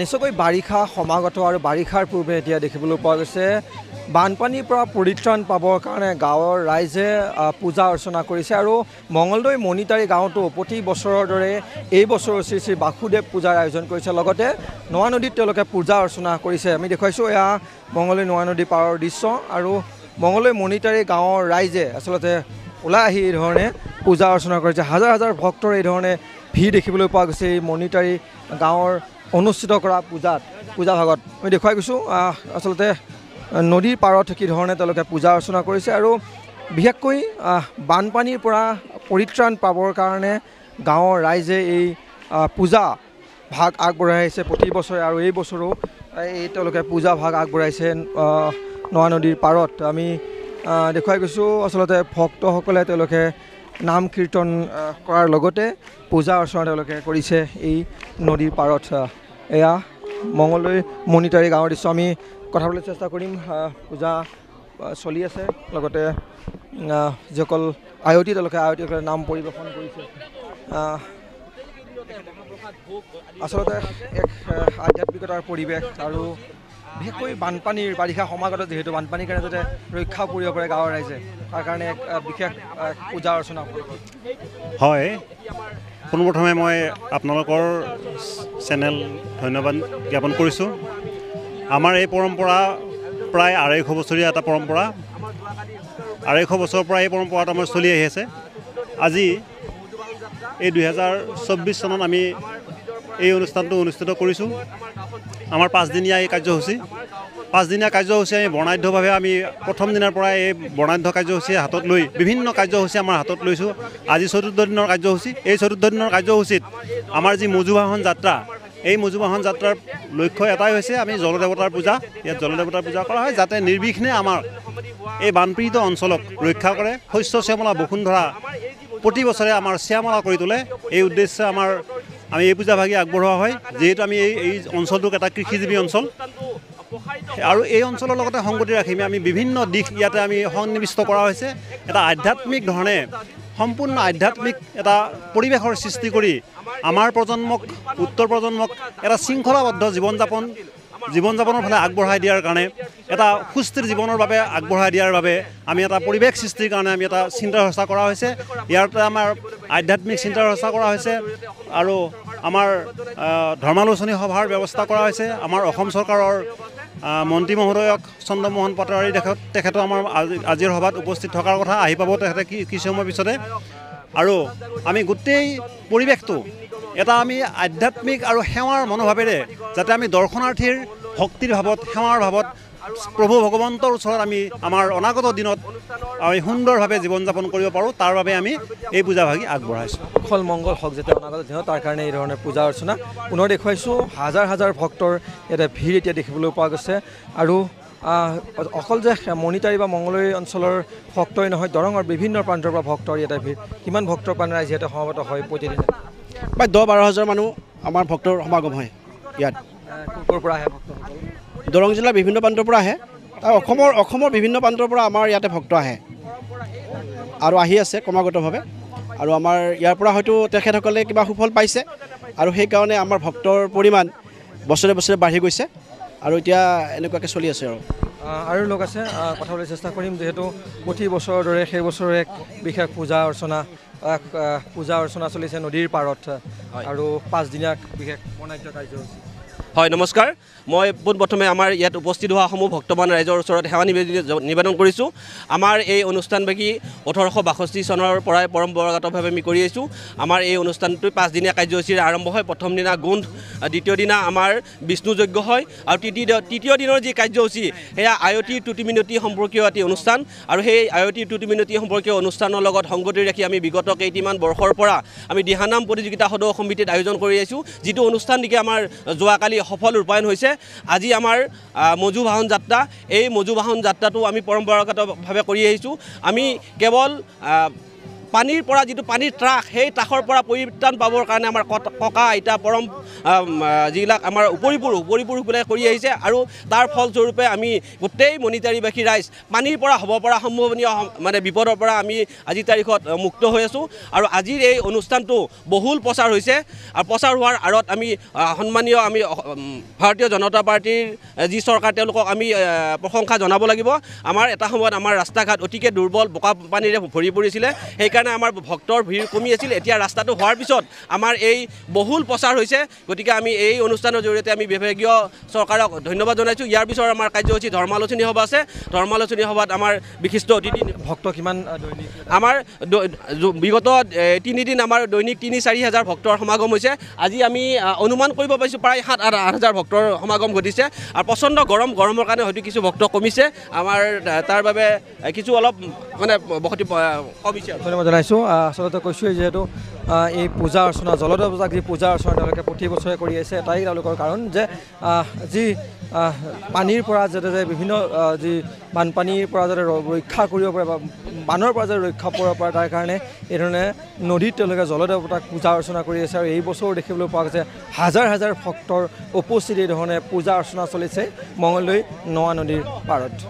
নিশ্চয়কৈ বাৰিষা সমাগত আৰু বাৰিষাৰ পূৰ্বে এতিয়া দেখিবলৈ পোৱা গৈছে বানপানীৰ পৰা পৰিত্ৰাণ পাবৰ কাৰণে গাঁৱৰ ৰাইজে পূজা অৰ্চনা কৰিছে আৰু মঙলদৈ মণিতাৰী গাঁৱতো প্ৰতি বছৰৰ দৰে এই বছৰ শ্ৰী শ্ৰী বাসুদেৱ পূজাৰ আয়োজন কৰিছে লগতে নোৱা নদীত তেওঁলোকে পূজা অৰ্চনা কৰিছে আমি দেখুৱাইছোঁ এয়া মঙলদৈ নোৱা নদী পাৰৰ দৃশ্য আৰু মঙলদৈ মণিতাৰী গাঁৱৰ ৰাইজে আচলতে ওলাই আহি এই ধৰণে পূজা অৰ্চনা কৰিছে হাজাৰ হাজাৰ ভক্তৰ এই ধৰণে ভিৰ দেখিবলৈ পোৱা গৈছে এই মণিতাৰী গাঁৱৰ অনুষ্ঠিত কৰা পূজাত পূজা ভাগত আমি দেখুৱাই গৈছোঁ আচলতে নদীৰ পাৰত কি ধৰণে তেওঁলোকে পূজা অৰ্চনা কৰিছে আৰু বিশেষকৈ বানপানীৰ পৰা পৰিত্ৰাণ পাবৰ কাৰণে গাঁৱৰ ৰাইজে এই পূজা ভাগ আগবঢ়াই আহিছে প্ৰতি বছৰে আৰু এই বছৰো এই তেওঁলোকে পূজা ভাগ আগবঢ়াইছে নোৱা নদীৰ পাৰত আমি দেখুৱাই গৈছোঁ আচলতে ভক্তসকলে তেওঁলোকে নাম কীৰ্তন কৰাৰ লগতে পূজা অৰ্চনা তেওঁলোকে কৰিছে এই নদীৰ পাৰত এয়া মঙলদৈ মণিতাৰী গাঁৱৰ দৃশ্য আমি কথাবলৈ চেষ্টা কৰিম পূজা চলি আছে লগতে যিসকল আই অ' টি তেওঁলোকে আই নাম পৰিৱেশন কৰিছে আচলতে এক আধ্যাত্মিকতাৰ পৰিৱেশ আৰু বিশেষকৈ বানপানীৰ বাৰিষা সমাগত যিহেতু বানপানীৰ কাৰণে যাতে ৰক্ষা কৰিব পাৰে গাঁৱৰ ৰাইজে তাৰ কাৰণে এক বিশেষ পূজা অৰ্চনা হয় পোনপ্ৰথমে মই আপোনালোকৰ চেনেল ধন্যবাদ জ্ঞাপন কৰিছোঁ আমাৰ এই পৰম্পৰা প্ৰায় আঢ়ৈশ বছৰীয়া এটা পৰম্পৰা আঢ়ৈশ বছৰৰ পৰা এই পৰম্পৰাটো আমাৰ চলি আহি আছে আজি এই দুহেজাৰ চৌব্বিছ চনত আমি এই অনুষ্ঠানটো অনুষ্ঠিত কৰিছোঁ আমাৰ পাঁচদিনীয়া এই কাৰ্যসূচী পাঁচদিনীয়া কাৰ্যসূচী আমি বৰ্ণাঢ্যভাৱে আমি প্ৰথম দিনাৰ পৰাই এই বৰ্ণাঢ্য কাৰ্যসূচী হাতত লৈ বিভিন্ন কাৰ্যসূচী আমাৰ হাতত লৈছোঁ আজি চতুৰ্থ দিনৰ কাৰ্যসূচী এই চতুৰ্থ দিনৰ কাৰ্যসূচীত আমাৰ যি মজুবাহন যাত্ৰা এই মজুবাহন যাত্ৰাৰ লক্ষ্য এটাই হৈছে আমি জলদেৱতাৰ পূজা ইয়াত জলদেৱতাৰ পূজা কৰা হয় যাতে নিৰ্বিঘ্নে আমাৰ এই বানপীড়িত অঞ্চলক ৰক্ষা কৰে শস্য শ্যামলা বসুন্ধৰা প্ৰতি বছৰে আমাৰ শ্যামলা কৰি তোলে এই উদ্দেশ্যে আমাৰ আমি এই পূজা ভাগে আগবঢ়োৱা হয় যিহেতু আমি এই এই অঞ্চলটোক এটা কৃষিজীৱী অঞ্চল আৰু এই অঞ্চলৰ লগতে সংগতি ৰাখি আমি বিভিন্ন দিশ ইয়াতে আমি সন্নিৱিষ্ট কৰা হৈছে এটা আধ্যাত্মিক ধৰণে সম্পূৰ্ণ আধ্যাত্মিক এটা পৰিৱেশৰ সৃষ্টি কৰি আমাৰ প্ৰজন্মক উত্তৰ প্ৰজন্মক এটা শৃংখলাবদ্ধ জীৱন যাপন জীৱন যাপনৰ ফালে আগবঢ়াই দিয়াৰ কাৰণে এটা সুস্থিৰ জীৱনৰ বাবে আগবঢ়াই দিয়াৰ বাবে আমি এটা পৰিৱেশ সৃষ্টিৰ কাৰণে আমি এটা চিন্তা চৰ্চা কৰা হৈছে ইয়াতে আমাৰ আধ্যাত্মিক চিন্তা চৰ্চা কৰা হৈছে আৰু আমাৰ ধৰ্মালোচনী সভাৰ ব্যৱস্থা কৰা হৈছে আমাৰ অসম চৰকাৰৰ মন্ত্ৰী মহোদয়ক চন্দ্ৰমোহন পাটোৱাৰী তেখেত তেখেতো আমাৰ আজিৰ সভাত উপস্থিত থকাৰ কথা আহি পাব তেখেতে কি কিছু সময়ৰ পিছতে আৰু আমি গোটেই পৰিৱেশটো এটা আমি আধ্যাত্মিক আৰু সেৱাৰ মনোভাৱেৰে যাতে আমি দৰ্শনাৰ্থীৰ ভক্তিৰ ভাৱত সেৱাৰ ভাৱত প্ৰভু ভগৱন্তৰ ওচৰত আমি আমাৰ অনাগত দিনত আমি সুন্দৰভাৱে জীৱন যাপন কৰিব পাৰোঁ তাৰ বাবে আমি এই পূজা ভাগি আগবঢ়াইছোঁ সকল মংগল হওক যাতে অনাগত দিনত তাৰ কাৰণে এই ধৰণে পূজা অৰ্চনা পুনৰ দেখুৱাইছোঁ হাজাৰ হাজাৰ ভক্তৰ ইয়াতে ভিৰ এতিয়া দেখিবলৈ পোৱা গৈছে আৰু অকল যে মণিতাৰী বা মংগলৰী অঞ্চলৰ ভক্তই নহয় দৰঙৰ বিভিন্ন প্ৰান্তৰ পৰা ভক্তৰ ইয়াতে ভিৰ কিমান ভক্তৰ প্ৰাণ ৰাইজ ইয়াতে সমাগত হয় প্ৰতিদিনে প্ৰায় দহ বাৰ হাজাৰ মানুহ আমাৰ ভক্তৰ সমাগম হয় ইয়াত দৰং জিলাৰ বিভিন্ন প্ৰান্তৰ পৰা আহে আৰু অসমৰ অসমৰ বিভিন্ন প্ৰান্তৰ পৰা আমাৰ ইয়াতে ভক্ত আহে আৰু আহি আছে ক্ৰমাগতভাৱে আৰু আমাৰ ইয়াৰ পৰা হয়তো তেখেতসকলে কিবা সুফল পাইছে আৰু সেইকাৰণে আমাৰ ভক্তৰ পৰিমাণ বছৰে বছৰে বাঢ়ি গৈছে আৰু এতিয়া এনেকুৱাকৈ চলি আছে আৰু আৰু লগ আছে কথাবলৈ চেষ্টা কৰিম যিহেতু প্ৰতি বছৰৰ দৰে সেই বছৰৰ এক বিশেষ পূজা অৰ্চনা পূজা অৰ্চনা চলিছে নদীৰ পাৰত আৰু পাঁচদিনীয়া বিশেষ বনাদ্য কাৰ্যসূচী হয় নমস্কাৰ মই পোনপ্ৰথমে আমাৰ ইয়াত উপস্থিত হোৱাসমূহ ভক্তমান ৰাইজৰ ওচৰত সেৱা নিবেদন নিবেদন কৰিছোঁ আমাৰ এই অনুষ্ঠানবাগী ওঠৰশ বাষষ্ঠি চনৰ পৰাই পৰম্পৰাগতভাৱে আমি কৰি আহিছোঁ আমাৰ এই অনুষ্ঠানটো পাঁচদিনীয়া কাৰ্যসূচীৰে আৰম্ভ হয় প্ৰথম দিনা গোন্ধ দ্বিতীয় দিনা আমাৰ বিষ্ণুযজ্ঞ হয় আৰু তৃতীয় তৃতীয় দিনৰ যি কাৰ্যসূচী সেয়া আয়তী টুটিমিনতি সম্পৰ্কীয় এটি অনুষ্ঠান আৰু সেই আয়তী টুটিমিনতি সম্পৰ্কীয় অনুষ্ঠানৰ লগত সংগতি ৰাখি আমি বিগত কেইটিমান বৰ্ষৰ পৰা আমি দিহানাম প্ৰতিযোগিতা সদৌ সমিতিত আয়োজন কৰি আহিছোঁ যিটো অনুষ্ঠান নেকি আমাৰ যোৱাকালি সফল ৰূপায়ণ হৈছে আজি আমাৰ মজু বাহন যাত্ৰা এই মজু বাহন যাত্ৰাটো আমি পৰম্পৰাগতভাৱে কৰি আহিছোঁ আমি কেৱল পানীৰ পৰা যিটো পানীৰ ত্ৰাস সেই ত্ৰাসৰ পৰা পৰিত্ৰাণ পাবৰ কাৰণে আমাৰ ককা আইতা পৰম যিবিলাক আমাৰ উপৰিপুৰুষ উপৰিপুৰুষবিলাকে কৰি আহিছে আৰু তাৰ ফলস্বৰূপে আমি গোটেই মণিতাৰীবাসী ৰাইজ পানীৰ পৰা হ'ব পৰা সম্ভৱনীয় মানে বিপদৰ পৰা আমি আজিৰ তাৰিখত মুক্ত হৈ আছোঁ আৰু আজিৰ এই অনুষ্ঠানটো বহুল প্ৰচাৰ হৈছে আৰু প্ৰচাৰ হোৱাৰ আঁৰত আমি সন্মানীয় আমি ভাৰতীয় জনতা পাৰ্টীৰ যি চৰকাৰ তেওঁলোকক আমি প্ৰশংসা জনাব লাগিব আমাৰ এটা সময়ত আমাৰ ৰাস্তা ঘাট অতিকে দুৰ্বল বোকা পানীৰে ভৰি পৰিছিলে সেইকাৰণে যেতিয়া আমাৰ ভক্তৰ ভিৰ কমি আছিল এতিয়া ৰাস্তাটো হোৱাৰ পিছত আমাৰ এই বহুল প্ৰচাৰ হৈছে গতিকে আমি এই অনুষ্ঠানৰ জৰিয়তে আমি বিভাগীয় চৰকাৰক ধন্যবাদ জনাইছোঁ ইয়াৰ পিছৰ আমাৰ কাৰ্যসূচী ধৰ্মালোচনী সভা আছে ধৰ্মালোচনী সভাত আমাৰ বিশিষ্ট অতিথি ভক্ত কিমান আমাৰ বিগত তিনিদিন আমাৰ দৈনিক তিনি চাৰি হাজাৰ ভক্তৰ সমাগম হৈছে আজি আমি অনুমান কৰিব পাৰিছোঁ প্ৰায় সাত আঠ আঠ হাজাৰ ভক্তৰ সমাগম ঘটিছে আৰু প্ৰচণ্ড গৰম গৰমৰ কাৰণে হয়তো কিছু ভক্ত কমিছে আমাৰ তাৰ বাবে কিছু অলপ মানে বসতি কমিছে জনাইছোঁ আচলতে কৈছোঁ যিহেতু এই পূজা অৰ্চনা জলদেৱ পূজাক যি পূজা অৰ্চনা তেওঁলোকে প্ৰতি বছৰে কৰি আহিছে এটাই তেওঁলোকৰ কাৰণ যে যি পানীৰ পৰা যাতে যে বিভিন্ন যি বানপানীৰ পৰা যাতে ৰক্ষা কৰিব পাৰে বা বানৰ পৰা যাতে ৰক্ষা পৰিব পাৰে তাৰ কাৰণে এইধৰণে নদীত তেওঁলোকে জলদেৱতাক পূজা অৰ্চনা কৰি আছে আৰু এই বছৰো দেখিবলৈ পোৱা গৈছে হাজাৰ হাজাৰ ভক্তৰ উপস্থিতি এই ধৰণে পূজা অৰ্চনা চলিছে মঙলদৈ নোৱা নদীৰ পাৰত